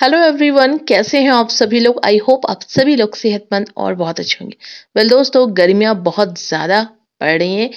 hello everyone कैसे हैं आप सभी लोग आई होप आप सभी लोग सेहतमंद और बहुत अच्छे होंगे वेल well, दोस्तों गर्मियां बहुत ज़्यादा पड़ रही हैं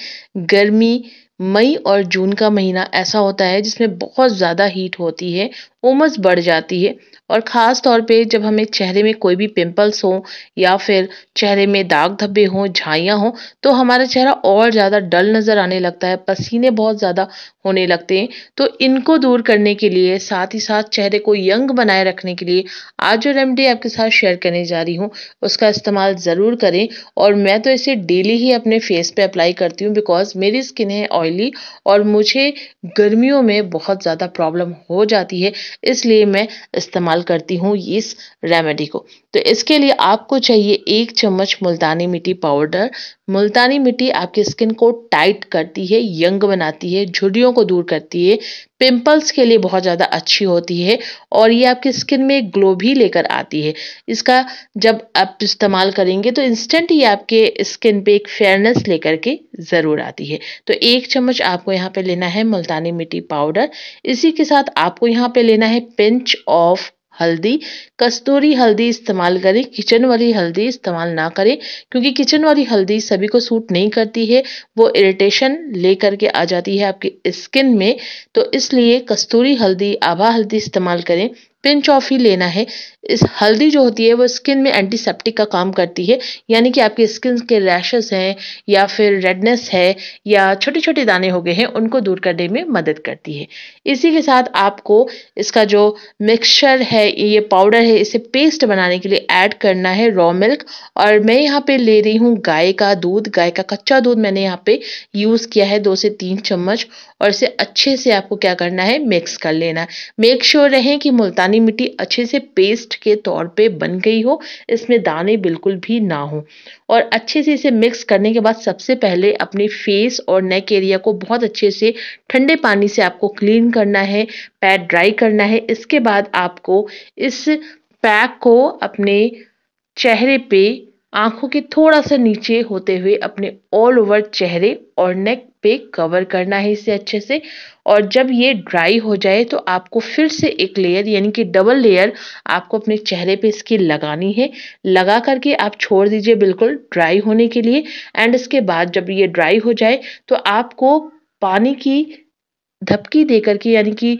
गर्मी मई और जून का महीना ऐसा होता है जिसमें बहुत ज़्यादा हीट होती है उमस बढ़ जाती है और ख़ास तौर पे जब हमें चेहरे में कोई भी पिंपल्स हो या फिर चेहरे में दाग धब्बे हों झाइयाँ हों तो हमारा चेहरा और ज़्यादा डल नज़र आने लगता है पसीने बहुत ज़्यादा होने लगते हैं तो इनको दूर करने के लिए साथ ही साथ चेहरे को यंग बनाए रखने के लिए आज जो रेमडी आपके साथ शेयर करने जा रही हूँ उसका इस्तेमाल ज़रूर करें और मैं तो इसे डेली ही अपने फेस पर अप्लाई करती हूँ बिकॉज मेरी स्किन है ऑयल ऑयली और मुझे गर्मियों में बहुत ज़्यादा प्रॉब्लम हो जाती है इसलिए मैं इस्तेमाल करती हूँ इस रेमेडी को तो इसके लिए आपको चाहिए एक चम्मच मुल्तानी मिट्टी पाउडर मुल्तानी मिट्टी आपकी स्किन को टाइट करती है यंग बनाती है झुर्रियों को दूर करती है पिंपल्स के लिए बहुत ज़्यादा अच्छी होती है और ये आपकी स्किन में ग्लो भी लेकर आती है इसका जब आप इस्तेमाल करेंगे तो इंस्टेंट ये आपके स्किन पे एक फेयरनेस लेकर के ज़रूर आती है तो एक चम्मच आपको यहाँ पे लेना है मुल्तानी मिट्टी पाउडर इसी के साथ आपको यहाँ पे लेना है पिंच ऑफ हल्दी कस्तूरी हल्दी इस्तेमाल करें किचन वाली हल्दी इस्तेमाल ना करें क्योंकि किचन वाली हल्दी सभी को सूट नहीं करती है वो इरिटेशन ले करके आ जाती है आपकी स्किन में तो इसलिए कस्तूरी हल्दी आभा हल्दी इस्तेमाल करें पिंच ऑफ ही लेना है इस हल्दी जो होती है वो स्किन में एंटीसेप्टिक का काम करती है यानी कि आपकी स्किन के रैशेस हैं या फिर रेडनेस है या छोटे छोटे दाने हो गए हैं उनको दूर करने में मदद करती है इसी के साथ आपको इसका जो मिक्सचर है ये पाउडर है इसे पेस्ट बनाने के लिए ऐड करना है रॉ मिल्क और मैं यहाँ पर ले रही हूँ गाय का दूध गाय का कच्चा दूध मैंने यहाँ पे यूज़ किया है दो से तीन चम्मच और इसे अच्छे से आपको क्या करना है मिक्स कर लेना मेक श्योर sure रहें कि मुल्तान दानी मिट्टी अच्छे से पेस्ट के तौर पे बन गई हो इसमें दाने बिल्कुल भी ना हो और अच्छे से इसे मिक्स करने के बाद सबसे पहले अपने फेस और नेक एरिया को बहुत अच्छे से ठंडे पानी से आपको क्लीन करना है पैड ड्राई करना है इसके बाद आपको इस पैक को अपने चेहरे पे आंखों के थोड़ा सा नीचे होते हुए अपने ऑल ओवर चेहरे और नेक पे कवर करना है इसे अच्छे से और जब ये ड्राई हो जाए तो आपको फिर से एक लेयर यानी कि डबल लेयर आपको अपने चेहरे पे इसकी लगानी है लगा करके आप छोड़ दीजिए बिल्कुल ड्राई होने के लिए एंड इसके बाद जब ये ड्राई हो जाए तो आपको पानी की धपकी दे करके यानी कि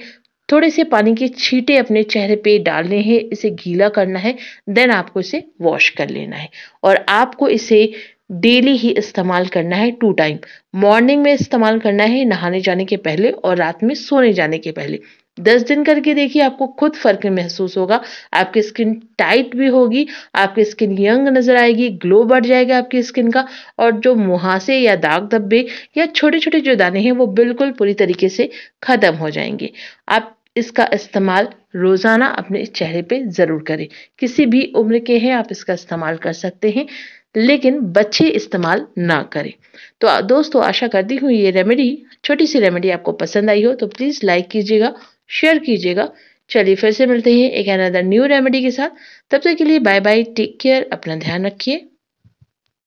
थोड़े से पानी के छींटे अपने चेहरे पे डालने हैं इसे गीला करना है देन आपको इसे वॉश कर लेना है और आपको इसे डेली ही इस्तेमाल करना है टू टाइम मॉर्निंग में इस्तेमाल करना है नहाने जाने के पहले और रात में सोने जाने के पहले दस दिन करके देखिए आपको खुद फर्क महसूस होगा आपकी स्किन टाइट भी होगी आपकी स्किन यंग नजर आएगी ग्लो बढ़ जाएगा आपकी स्किन का और जो मुहासे या दाग धब्बे या छोटे छोटे जो दाने हैं वो बिल्कुल पूरी तरीके से खत्म हो जाएंगे आप इसका इस्तेमाल रोज़ाना अपने चेहरे पे ज़रूर करें किसी भी उम्र के हैं आप इसका इस्तेमाल कर सकते हैं लेकिन बच्चे इस्तेमाल ना करें तो दोस्तों आशा करती हूँ ये रेमेडी छोटी सी रेमेडी आपको पसंद आई हो तो प्लीज़ लाइक कीजिएगा शेयर कीजिएगा चलिए फिर से मिलते हैं एक अनदर न्यू रेमेडी के साथ तब तक के लिए बाय बाय टेक केयर अपना ध्यान रखिए